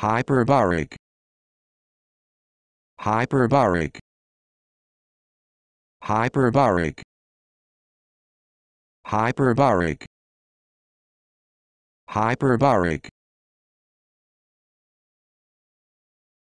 hyperbaric hyperbaric hyperbaric hyperbaric hyperbaric